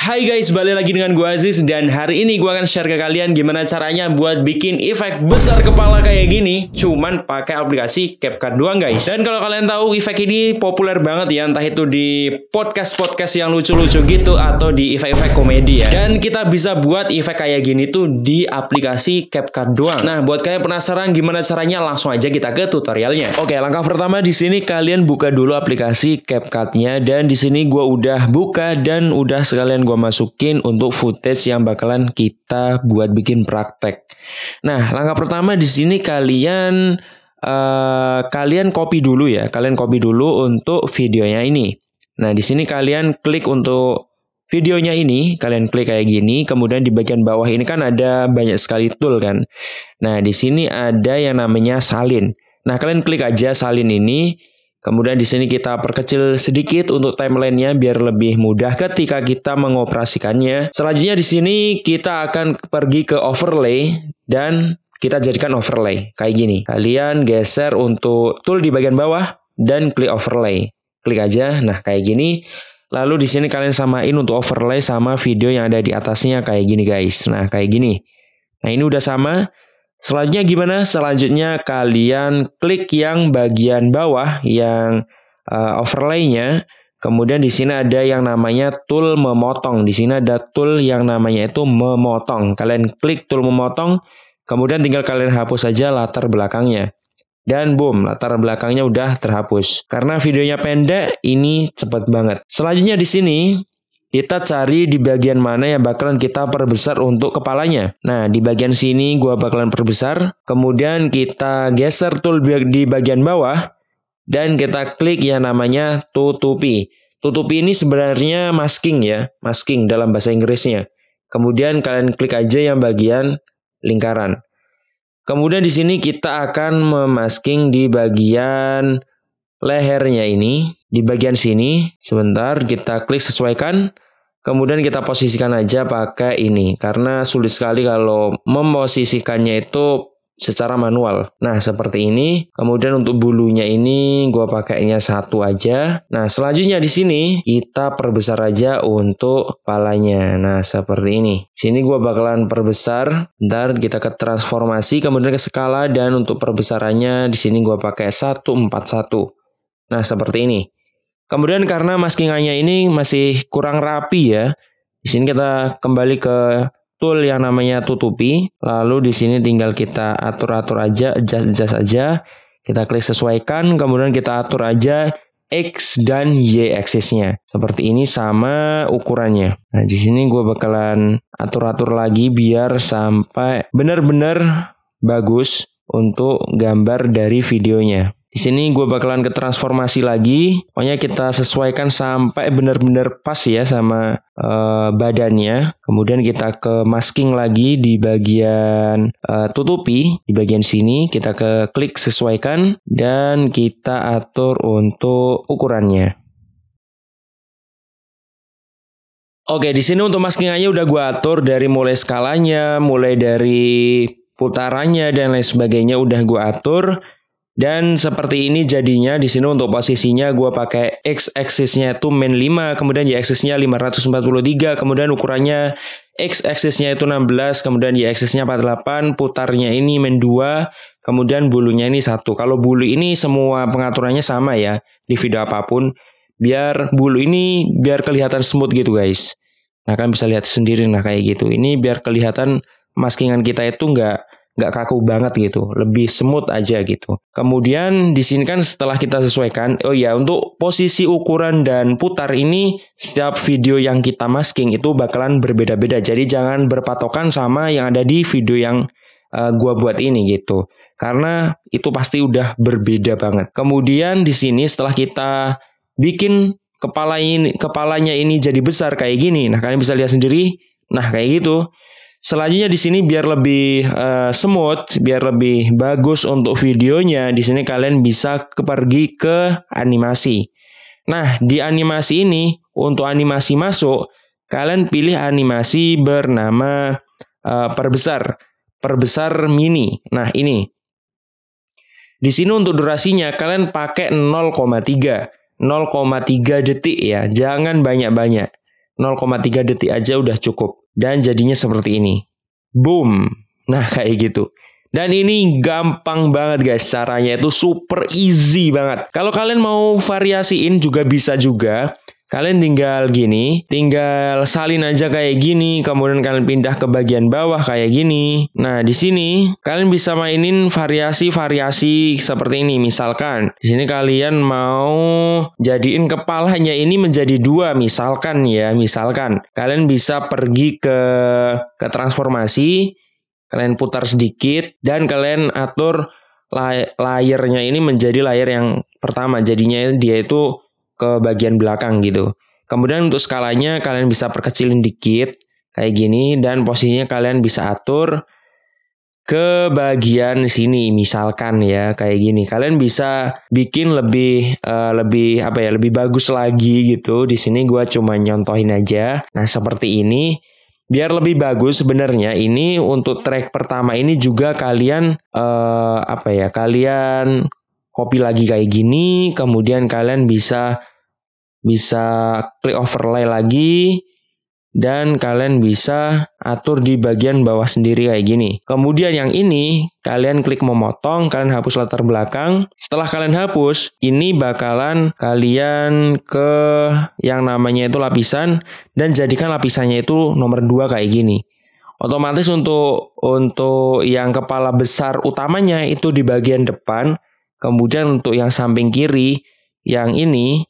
Hai guys, balik lagi dengan gue Aziz Dan hari ini gue akan share ke kalian gimana caranya buat bikin efek besar kepala kayak gini Cuman pakai aplikasi CapCut doang guys Dan kalau kalian tahu efek ini populer banget ya Entah itu di podcast-podcast yang lucu-lucu gitu Atau di efek-efek komedi ya Dan kita bisa buat efek kayak gini tuh di aplikasi CapCut doang Nah buat kalian penasaran gimana caranya langsung aja kita ke tutorialnya Oke langkah pertama di sini kalian buka dulu aplikasi CapCut-nya Dan di sini gue udah buka dan udah sekalian gue masukin untuk footage yang bakalan kita buat bikin praktek. Nah, langkah pertama di sini kalian uh, kalian copy dulu ya, kalian copy dulu untuk videonya ini. Nah, di sini kalian klik untuk videonya ini, kalian klik kayak gini, kemudian di bagian bawah ini kan ada banyak sekali tool kan. Nah, di sini ada yang namanya salin. Nah, kalian klik aja salin ini, Kemudian di sini kita perkecil sedikit untuk timelinenya biar lebih mudah ketika kita mengoperasikannya. Selanjutnya di sini kita akan pergi ke overlay dan kita jadikan overlay kayak gini. Kalian geser untuk tool di bagian bawah dan klik overlay. Klik aja. Nah, kayak gini. Lalu di sini kalian samain untuk overlay sama video yang ada di atasnya kayak gini guys. Nah, kayak gini. Nah, ini udah sama. Selanjutnya gimana? Selanjutnya kalian klik yang bagian bawah yang uh, eh, overlay Kemudian di sini ada yang namanya tool memotong. Di sini ada tool yang namanya itu memotong. Kalian klik tool memotong, kemudian tinggal kalian hapus saja latar belakangnya. Dan boom, latar belakangnya udah terhapus. Karena videonya pendek, ini cepet banget. Selanjutnya di sini kita cari di bagian mana yang bakalan kita perbesar untuk kepalanya. Nah, di bagian sini gua bakalan perbesar. Kemudian kita geser tool di bagian bawah dan kita klik yang namanya tutupi. Tutupi ini sebenarnya masking ya, masking dalam bahasa Inggrisnya. Kemudian kalian klik aja yang bagian lingkaran. Kemudian di sini kita akan memasking di bagian lehernya ini di bagian sini. Sebentar, kita klik sesuaikan. Kemudian kita posisikan aja pakai ini karena sulit sekali kalau memposisikannya itu secara manual. Nah, seperti ini. Kemudian untuk bulunya ini gue pakainya satu aja. Nah, selanjutnya di sini kita perbesar aja untuk palanya. Nah, seperti ini. Sini gue bakalan perbesar. dan kita ke transformasi, kemudian ke skala dan untuk perbesarannya di sini gua pakai 141. Nah, seperti ini. Kemudian karena maskingannya ini masih kurang rapi ya. Di sini kita kembali ke tool yang namanya tutupi. Lalu di sini tinggal kita atur-atur aja, adjust-adjust aja. Kita klik sesuaikan, kemudian kita atur aja X dan Y axisnya. Seperti ini sama ukurannya. Nah, di sini gue bakalan atur-atur lagi biar sampai benar-benar bagus untuk gambar dari videonya. Di sini gue bakalan ke transformasi lagi. Pokoknya kita sesuaikan sampai benar-benar pas ya sama e, badannya. Kemudian kita ke masking lagi di bagian e, tutupi di bagian sini. Kita ke klik sesuaikan dan kita atur untuk ukurannya. Oke, di sini untuk masking aja udah gue atur dari mulai skalanya, mulai dari putarannya dan lain sebagainya udah gue atur. Dan seperti ini jadinya di sini untuk posisinya gue pakai x axisnya itu min 5, kemudian y axisnya 543, kemudian ukurannya x axisnya itu 16, kemudian y axisnya 48, putarnya ini min 2, kemudian bulunya ini satu. Kalau bulu ini semua pengaturannya sama ya di video apapun. Biar bulu ini biar kelihatan smooth gitu guys. Nah kan bisa lihat sendiri nah kayak gitu. Ini biar kelihatan maskingan kita itu nggak nggak kaku banget gitu, lebih smooth aja gitu. Kemudian di sini kan setelah kita sesuaikan, oh ya untuk posisi ukuran dan putar ini setiap video yang kita masking itu bakalan berbeda-beda. Jadi jangan berpatokan sama yang ada di video yang uh, gua buat ini gitu. Karena itu pasti udah berbeda banget. Kemudian di sini setelah kita bikin kepala ini kepalanya ini jadi besar kayak gini. Nah, kalian bisa lihat sendiri. Nah, kayak gitu. Selanjutnya di sini biar lebih uh, smooth, biar lebih bagus untuk videonya, di sini kalian bisa pergi ke animasi. Nah, di animasi ini untuk animasi masuk, kalian pilih animasi bernama uh, perbesar, perbesar mini. Nah, ini. Di sini untuk durasinya kalian pakai 0,3, 0,3 detik ya, jangan banyak-banyak. 0,3 detik aja udah cukup. Dan jadinya seperti ini. Boom. Nah kayak gitu. Dan ini gampang banget guys, caranya itu super easy banget. Kalau kalian mau variasiin juga bisa juga. Kalian tinggal gini, tinggal salin aja kayak gini, kemudian kalian pindah ke bagian bawah kayak gini. Nah, di sini kalian bisa mainin variasi-variasi seperti ini. Misalkan, di sini kalian mau jadiin kepalanya ini menjadi dua, misalkan ya, misalkan. Kalian bisa pergi ke ke transformasi, kalian putar sedikit, dan kalian atur layernya ini menjadi layar yang pertama. Jadinya dia itu ke bagian belakang gitu. Kemudian untuk skalanya kalian bisa perkecilin dikit kayak gini dan posisinya kalian bisa atur ke bagian sini misalkan ya kayak gini. Kalian bisa bikin lebih uh, lebih apa ya lebih bagus lagi gitu. Di sini gua cuma nyontohin aja. Nah, seperti ini biar lebih bagus sebenarnya ini untuk track pertama ini juga kalian uh, apa ya kalian copy lagi kayak gini kemudian kalian bisa bisa klik overlay lagi dan kalian bisa atur di bagian bawah sendiri kayak gini. Kemudian yang ini kalian klik memotong, kalian hapus latar belakang. Setelah kalian hapus, ini bakalan kalian ke yang namanya itu lapisan dan jadikan lapisannya itu nomor dua kayak gini. Otomatis untuk untuk yang kepala besar utamanya itu di bagian depan, kemudian untuk yang samping kiri yang ini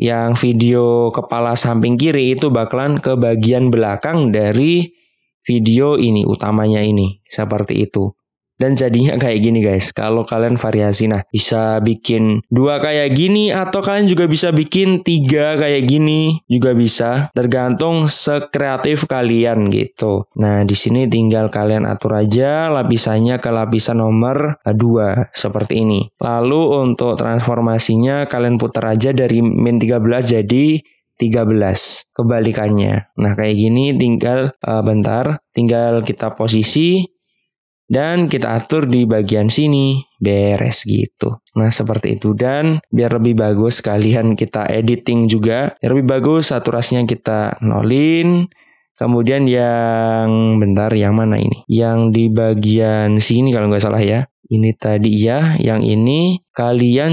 yang video kepala samping kiri itu bakalan ke bagian belakang dari video ini utamanya ini seperti itu dan jadinya kayak gini guys kalau kalian variasi nah bisa bikin dua kayak gini atau kalian juga bisa bikin tiga kayak gini juga bisa tergantung sekreatif kalian gitu nah di sini tinggal kalian atur aja lapisannya ke lapisan nomor eh, dua seperti ini lalu untuk transformasinya kalian putar aja dari min 13 jadi 13 kebalikannya nah kayak gini tinggal uh, bentar tinggal kita posisi dan kita atur di bagian sini beres gitu. Nah seperti itu dan biar lebih bagus kalian kita editing juga biar lebih bagus saturasinya kita nolin kemudian yang bentar yang mana ini yang di bagian sini kalau nggak salah ya ini tadi ya yang ini kalian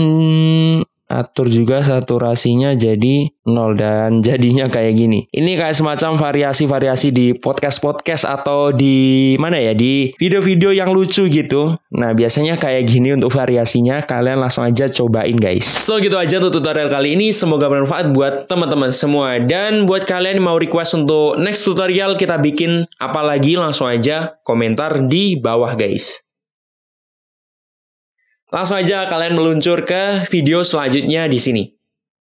atur juga saturasinya jadi nol dan jadinya kayak gini. Ini kayak semacam variasi-variasi di podcast-podcast atau di mana ya di video-video yang lucu gitu. Nah, biasanya kayak gini untuk variasinya kalian langsung aja cobain guys. So gitu aja tuh tutorial kali ini. Semoga bermanfaat buat teman-teman semua dan buat kalian yang mau request untuk next tutorial kita bikin apalagi langsung aja komentar di bawah guys. Langsung aja kalian meluncur ke video selanjutnya di sini.